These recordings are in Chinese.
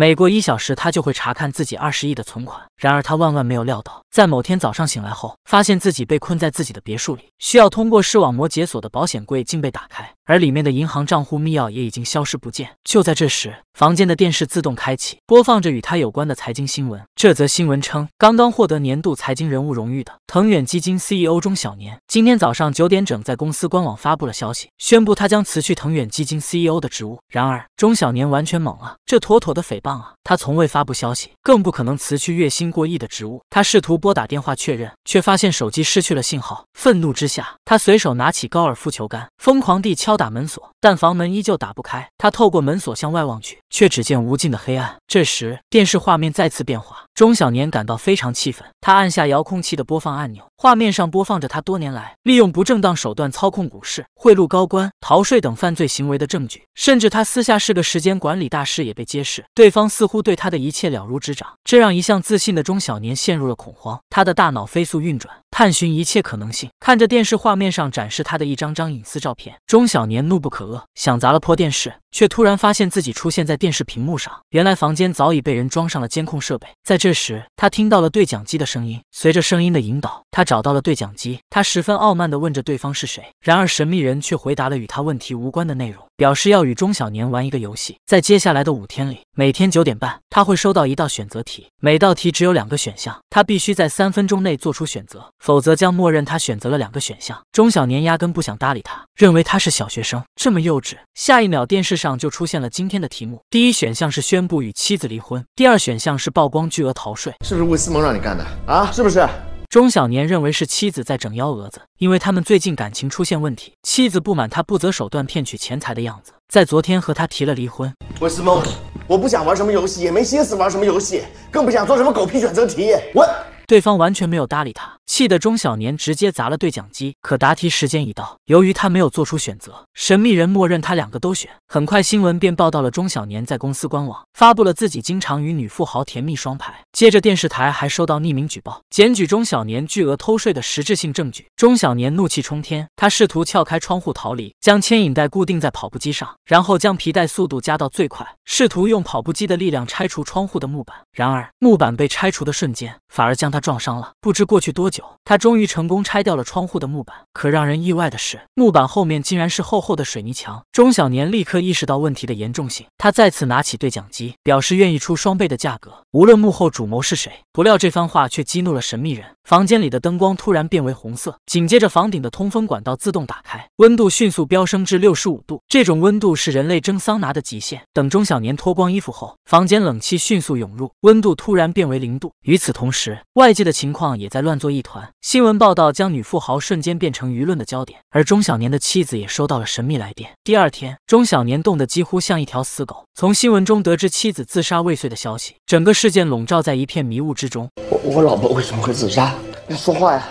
每过一小时，他就会查看自己二十亿的存款。然而，他万万没有料到，在某天早上醒来后，发现自己被困在自己的别墅里，需要通过视网膜解锁的保险柜竟被打开，而里面的银行账户密钥也已经消失不见。就在这时，房间的电视自动开启，播放着与他有关的财经新闻。这则新闻称，刚刚获得年度财经人物荣誉的腾远基金 CEO 钟小年，今天早上九点整在公司官网发布了消息，宣布他将辞去腾远基金 CEO 的职务。然而，钟小年完全懵了，这妥妥的诽谤啊！他从未发布消息，更不可能辞去月薪过亿的职务。他试图拨打电话确认，却发现手机失去了信号。愤怒之下，他随手拿起高尔夫球杆，疯狂地敲打门锁，但房门依旧打不开。他透过门锁向外望去，却只见无尽的黑暗。这时，电视画面再次变化。钟小年感到非常气愤，他按下遥控器的播放按钮，画面上播放着他多年来利用不正当手段操控股市、贿赂高官、逃税等犯罪行为的证据，甚至他私下是个时间管理大师也被揭示。对方似乎对他的一切了如指掌，这让一向自信的钟小年陷入了恐慌。他的大脑飞速运转，探寻一切可能性。看着电视画面上展示他的一张张隐私照片，钟小年怒不可遏，想砸了破电视，却突然发现自己出现在电视屏幕上。原来房间早已被人装上了监控设备，在这。这时，他听到了对讲机的声音。随着声音的引导。他找到了对讲机，他十分傲慢的问着对方是谁，然而神秘人却回答了与他问题无关的内容，表示要与钟小年玩一个游戏。在接下来的五天里，每天九点半，他会收到一道选择题，每道题只有两个选项，他必须在三分钟内做出选择，否则将默认他选择了两个选项。钟小年压根不想搭理他，认为他是小学生，这么幼稚。下一秒，电视上就出现了今天的题目，第一选项是宣布与妻子离婚，第二选项是曝光巨额逃税，是不是魏思萌让你干的啊？是不是？钟小年认为是妻子在整幺蛾子，因为他们最近感情出现问题，妻子不满他不择手段骗取钱财的样子，在昨天和他提了离婚。我是梦，我不想玩什么游戏，也没心思玩什么游戏，更不想做什么狗屁选择题。我。对方完全没有搭理他，气得钟小年直接砸了对讲机。可答题时间已到，由于他没有做出选择，神秘人默认他两个都选。很快，新闻便报道了钟小年在公司官网发布了自己经常与女富豪甜蜜双排。接着，电视台还收到匿名举报，检举钟小年巨额偷税的实质性证据。钟小年怒气冲天，他试图撬开窗户逃离，将牵引带固定在跑步机上，然后将皮带速度加到最快，试图用跑步机的力量拆除窗户的木板。然而，木板被拆除的瞬间，反而将他。他撞伤了，不知过去多久，他终于成功拆掉了窗户的木板。可让人意外的是，木板后面竟然是厚厚的水泥墙。钟小年立刻意识到问题的严重性，他再次拿起对讲机，表示愿意出双倍的价格，无论幕后主谋是谁。不料这番话却激怒了神秘人。房间里的灯光突然变为红色，紧接着房顶的通风管道自动打开，温度迅速飙升至六十五度。这种温度是人类蒸桑拿的极限。等钟小年脱光衣服后，房间冷气迅速涌入，温度突然变为零度。与此同时，外界的情况也在乱作一团。新闻报道将女富豪瞬间变成舆论的焦点，而钟小年的妻子也收到了神秘来电。第二天，钟小年冻得几乎像一条死狗。从新闻中得知妻子自杀未遂的消息，整个事件笼罩在一片迷雾之中。我我老婆为什么会自杀？你说话呀！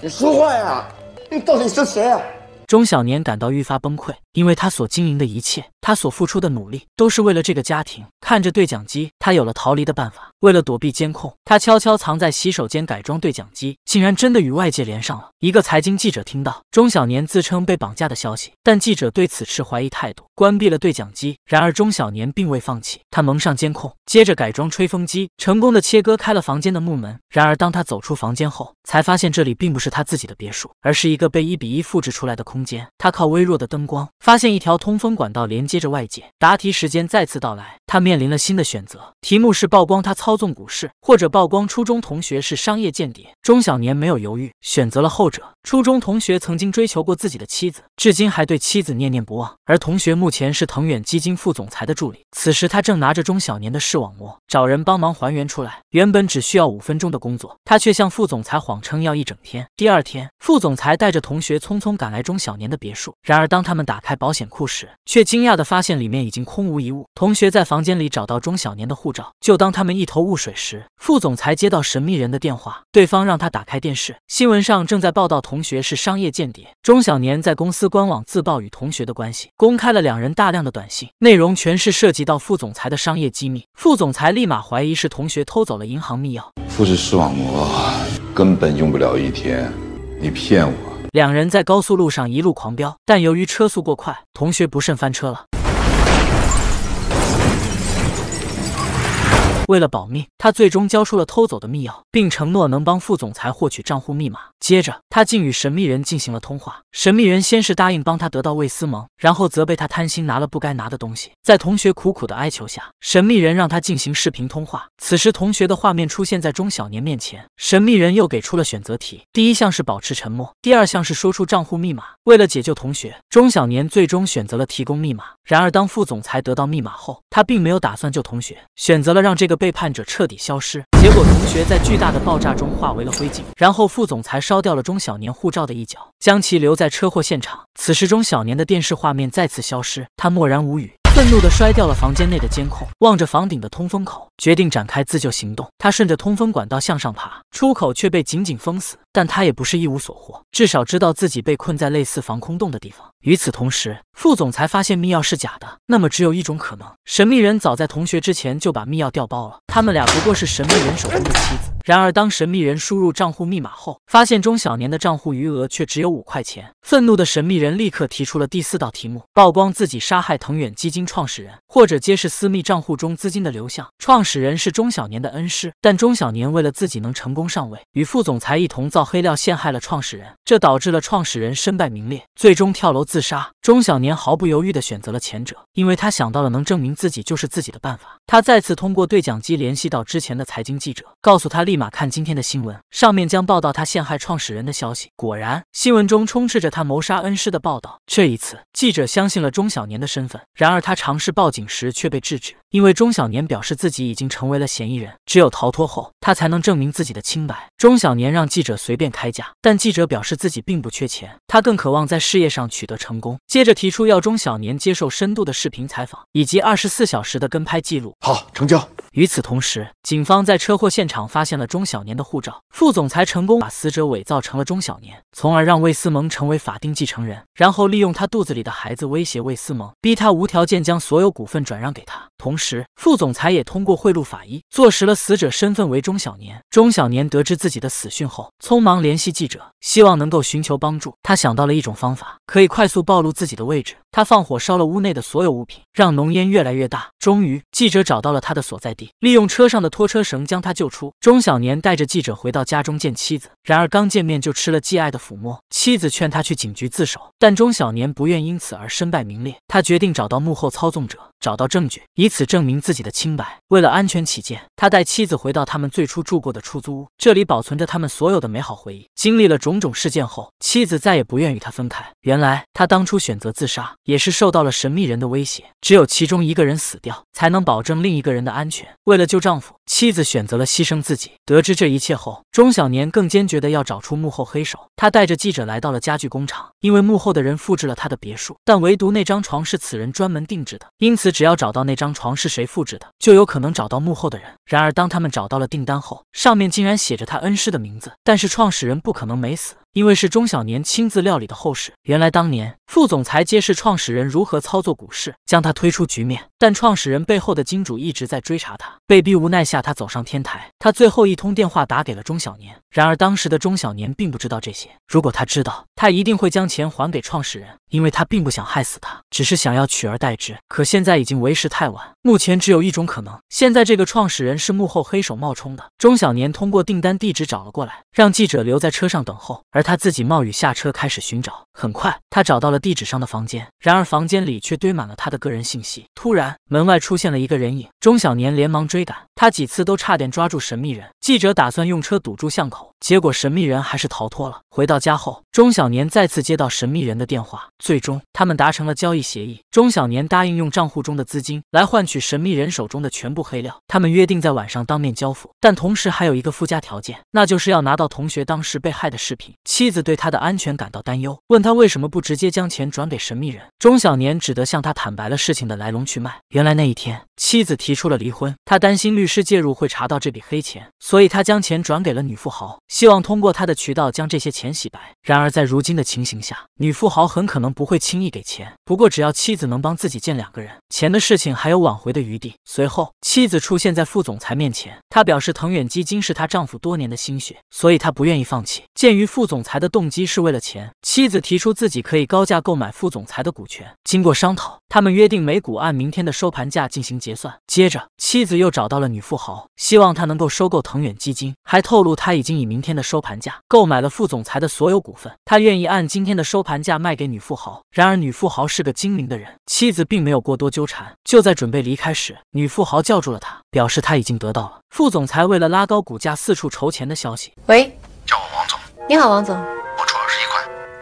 你说话呀！你到底是谁？钟小年感到愈发崩溃。因为他所经营的一切，他所付出的努力，都是为了这个家庭。看着对讲机，他有了逃离的办法。为了躲避监控，他悄悄藏在洗手间改装对讲机，竟然真的与外界连上了。一个财经记者听到钟小年自称被绑架的消息，但记者对此持怀疑态度，关闭了对讲机。然而钟小年并未放弃，他蒙上监控，接着改装吹风机，成功的切割开了房间的木门。然而当他走出房间后，才发现这里并不是他自己的别墅，而是一个被一比一复制出来的空间。他靠微弱的灯光。发现一条通风管道连接着外界。答题时间再次到来，他面临了新的选择。题目是曝光他操纵股市，或者曝光初中同学是商业间谍。钟小年没有犹豫，选择了后者。初中同学曾经追求过自己的妻子，至今还对妻子念念不忘。而同学目前是腾远基金副总裁的助理。此时他正拿着钟小年的视网膜，找人帮忙还原出来。原本只需要五分钟的工作，他却向副总裁谎称要一整天。第二天，副总裁带着同学匆匆赶来钟小年的别墅。然而当他们打开，开保险库时，却惊讶地发现里面已经空无一物。同学在房间里找到钟小年的护照。就当他们一头雾水时，副总裁接到神秘人的电话，对方让他打开电视，新闻上正在报道同学是商业间谍。钟小年在公司官网自曝与同学的关系，公开了两人大量的短信，内容全是涉及到副总裁的商业机密。副总裁立马怀疑是同学偷走了银行密钥。复制视网膜根本用不了一天，你骗我。两人在高速路上一路狂飙，但由于车速过快，同学不慎翻车了。为了保命，他最终交出了偷走的密钥，并承诺能帮副总裁获取账户密码。接着，他竟与神秘人进行了通话。神秘人先是答应帮他得到魏思萌，然后责备他贪心拿了不该拿的东西。在同学苦苦的哀求下，神秘人让他进行视频通话。此时，同学的画面出现在钟小年面前。神秘人又给出了选择题：第一项是保持沉默，第二项是说出账户密码。为了解救同学，钟小年最终选择了提供密码。然而，当副总裁得到密码后，他并没有打算救同学，选择了让这个。背叛者彻底消失，结果同学在巨大的爆炸中化为了灰烬。然后副总裁烧掉了钟小年护照的一角，将其留在车祸现场。此时钟小年的电视画面再次消失，他默然无语，愤怒地摔掉了房间内的监控，望着房顶的通风口，决定展开自救行动。他顺着通风管道向上爬，出口却被紧紧封死。但他也不是一无所获，至少知道自己被困在类似防空洞的地方。与此同时，副总裁发现密钥是假的，那么只有一种可能：神秘人早在同学之前就把密钥调包了。他们俩不过是神秘人手中的棋子。然而，当神秘人输入账户密码后，发现钟小年的账户余额却只有五块钱。愤怒的神秘人立刻提出了第四道题目：曝光自己杀害藤远基金创始人，或者揭示私密账户中资金的流向。创始人是钟小年的恩师，但钟小年为了自己能成功上位，与副总裁一同造。黑料陷害了创始人，这导致了创始人身败名裂，最终跳楼自杀。钟小年毫不犹豫地选择了前者，因为他想到了能证明自己就是自己的办法。他再次通过对讲机联系到之前的财经记者，告诉他立马看今天的新闻，上面将报道他陷害创始人的消息。果然，新闻中充斥着他谋杀恩师的报道。这一次，记者相信了钟小年的身份。然而，他尝试报警时却被制止，因为钟小年表示自己已经成为了嫌疑人，只有逃脱后，他才能证明自己的清白。钟小年让记者。随便开价，但记者表示自己并不缺钱，他更渴望在事业上取得成功。接着提出要钟小年接受深度的视频采访以及二十四小时的跟拍记录。好，成交。与此同时，警方在车祸现场发现了钟小年的护照。副总裁成功把死者伪造成了钟小年，从而让魏思蒙成为法定继承人，然后利用他肚子里的孩子威胁魏思蒙，逼他无条件将所有股份转让给他。同时，副总裁也通过贿赂法医，坐实了死者身份为钟小年。钟小年得知自己的死讯后，匆忙联系记者，希望能够寻求帮助。他想到了一种方法，可以快速暴露自己的位置。他放火烧了屋内的所有物品，让浓烟越来越大。终于，记者找到了他的所在地，利用车上的拖车绳将他救出。钟小年带着记者回到家中见妻子，然而刚见面就吃了挚爱的抚摸。妻子劝他去警局自首，但钟小年不愿因此而身败名裂，他决定找到幕后操纵者。找到证据，以此证明自己的清白。为了安全起见，他带妻子回到他们最初住过的出租屋，这里保存着他们所有的美好回忆。经历了种种事件后，妻子再也不愿与他分开。原来，他当初选择自杀，也是受到了神秘人的威胁。只有其中一个人死掉，才能保证另一个人的安全。为了救丈夫，妻子选择了牺牲自己。得知这一切后，钟小年更坚决的要找出幕后黑手。他带着记者来到了家具工厂，因为幕后的人复制了他的别墅，但唯独那张床是此人专门定制的，因此。只要找到那张床是谁复制的，就有可能找到幕后的人。然而，当他们找到了订单后，上面竟然写着他恩师的名字。但是，创始人不可能没死。因为是钟小年亲自料理的后事。原来当年副总裁揭示创始人如何操作股市，将他推出局面，但创始人背后的金主一直在追查他。被逼无奈下，他走上天台。他最后一通电话打给了钟小年。然而当时的钟小年并不知道这些。如果他知道，他一定会将钱还给创始人，因为他并不想害死他，只是想要取而代之。可现在已经为时太晚。目前只有一种可能：现在这个创始人是幕后黑手冒充的。钟小年通过订单地址找了过来，让记者留在车上等候。而他自己冒雨下车，开始寻找。很快，他找到了地址上的房间，然而房间里却堆满了他的个人信息。突然，门外出现了一个人影，钟小年连忙追赶，他几次都差点抓住神秘人。记者打算用车堵住巷口，结果神秘人还是逃脱了。回到家后，钟小年再次接到神秘人的电话，最终他们达成了交易协议。钟小年答应用账户中的资金来换取神秘人手中的全部黑料。他们约定在晚上当面交付，但同时还有一个附加条件，那就是要拿到同学当时被害的视频。妻子对他的安全感到担忧，问他。他为什么不直接将钱转给神秘人？钟小年只得向他坦白了事情的来龙去脉。原来那一天，妻子提出了离婚，他担心律师介入会查到这笔黑钱，所以他将钱转给了女富豪，希望通过他的渠道将这些钱洗白。然而在如今的情形下，女富豪很可能不会轻易给钱。不过只要妻子能帮自己见两个人，钱的事情还有挽回的余地。随后，妻子出现在副总裁面前，他表示腾远基金是他丈夫多年的心血，所以他不愿意放弃。鉴于副总裁的动机是为了钱，妻子提。提出自己可以高价购买副总裁的股权。经过商讨，他们约定每股按明天的收盘价进行结算。接着，妻子又找到了女富豪，希望她能够收购藤远基金，还透露他已经以明天的收盘价购买了副总裁的所有股份，他愿意按今天的收盘价卖给女富豪。然而，女富豪是个精明的人，妻子并没有过多纠缠。就在准备离开时，女富豪叫住了他，表示他已经得到了副总裁为了拉高股价四处筹钱的消息。喂，叫我王总。你好，王总。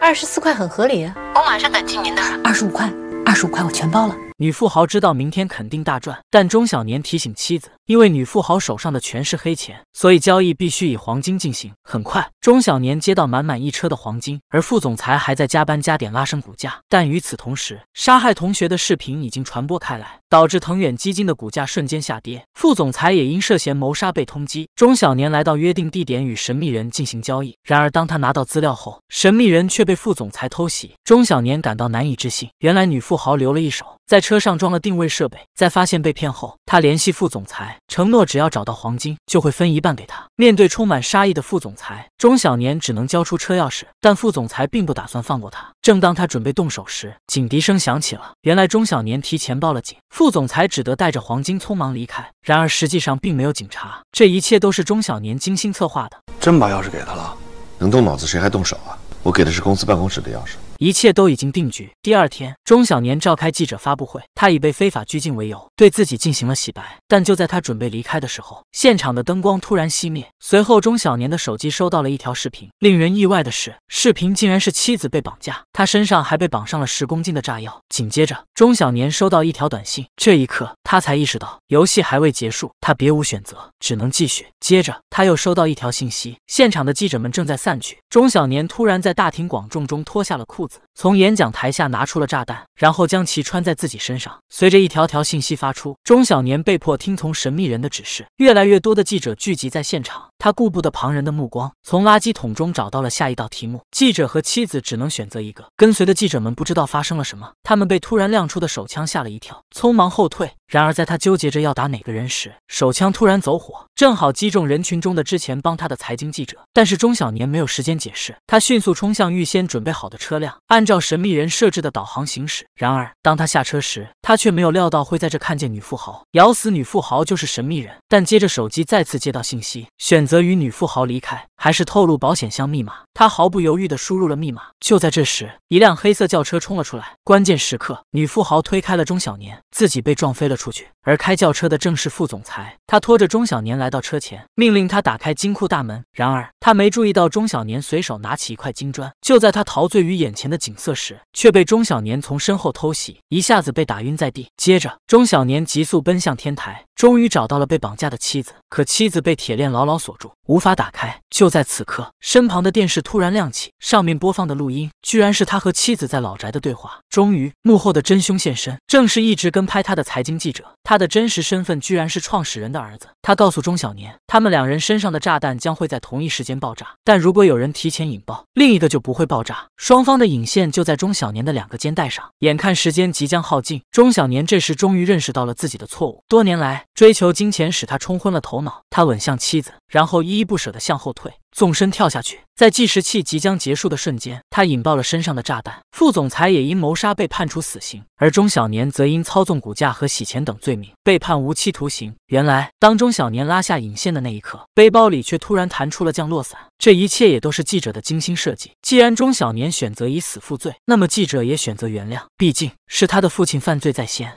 二十四块很合理，我马上感进您的。二十五块，二十五块我全包了。女富豪知道明天肯定大赚，但钟小年提醒妻子，因为女富豪手上的全是黑钱，所以交易必须以黄金进行。很快，钟小年接到满满一车的黄金，而副总裁还在加班加点拉升股价。但与此同时，杀害同学的视频已经传播开来，导致腾远基金的股价瞬间下跌，副总裁也因涉嫌谋杀被通缉。钟小年来到约定地点与神秘人进行交易，然而当他拿到资料后，神秘人却被副总裁偷袭，钟小年感到难以置信。原来女富豪留了一手。在车上装了定位设备，在发现被骗后，他联系副总裁，承诺只要找到黄金，就会分一半给他。面对充满杀意的副总裁钟小年，只能交出车钥匙。但副总裁并不打算放过他。正当他准备动手时，警笛声响起了。原来钟小年提前报了警，副总裁只得带着黄金匆忙离开。然而实际上并没有警察，这一切都是钟小年精心策划的。真把钥匙给他了，能动脑子谁还动手啊？我给的是公司办公室的钥匙。一切都已经定局。第二天，钟小年召开记者发布会，他以被非法拘禁为由，对自己进行了洗白。但就在他准备离开的时候，现场的灯光突然熄灭。随后，钟小年的手机收到了一条视频。令人意外的是，视频竟然是妻子被绑架，他身上还被绑上了十公斤的炸药。紧接着，钟小年收到一条短信。这一刻，他才意识到游戏还未结束，他别无选择，只能继续。接着，他又收到一条信息，现场的记者们正在散去。钟小年突然在大庭广众中脱下了裤。子。从演讲台下拿出了炸弹，然后将其穿在自己身上。随着一条条信息发出，钟小年被迫听从神秘人的指示。越来越多的记者聚集在现场。他顾不得旁人的目光，从垃圾桶中找到了下一道题目。记者和妻子只能选择一个。跟随的记者们不知道发生了什么，他们被突然亮出的手枪吓了一跳，匆忙后退。然而在他纠结着要打哪个人时，手枪突然走火，正好击中人群中的之前帮他的财经记者。但是钟小年没有时间解释，他迅速冲向预先准备好的车辆，按照神秘人设置的导航行驶。然而当他下车时，他却没有料到会在这看见女富豪。咬死女富豪就是神秘人，但接着手机再次接到信息，选。则与女富豪离开，还是透露保险箱密码？他毫不犹豫地输入了密码。就在这时，一辆黑色轿车冲了出来。关键时刻，女富豪推开了钟小年，自己被撞飞了出去。而开轿车的正是副总裁，他拖着钟小年来到车前，命令他打开金库大门。然而他没注意到钟小年随手拿起一块金砖。就在他陶醉于眼前的景色时，却被钟小年从身后偷袭，一下子被打晕在地。接着，钟小年急速奔向天台，终于找到了被绑架的妻子。可妻子被铁链牢牢锁住，无法打开。就在此刻，身旁的电视突然亮起，上面播放的录音居然是他和妻子在老宅的对话。终于，幕后的真凶现身，正是一直跟拍他的财经记者。他。他的真实身份居然是创始人的儿子。他告诉钟小年，他们两人身上的炸弹将会在同一时间爆炸，但如果有人提前引爆，另一个就不会爆炸。双方的引线就在钟小年的两个肩带上。眼看时间即将耗尽，钟小年这时终于认识到了自己的错误。多年来，追求金钱使他冲昏了头脑。他吻向妻子，然后依依不舍地向后退，纵身跳下去。在计时器即将结束的瞬间，他引爆了身上的炸弹。副总裁也因谋杀被判处死刑，而钟小年则因操纵股价和洗钱等罪名被判无期徒刑。原来，当钟小年拉下引线的那一刻，背包里却突然弹出了降落伞。这一切也都是记者的精心设计。既然钟小年选择以死负罪，那么记者也选择原谅，毕竟是他的父亲犯罪在先。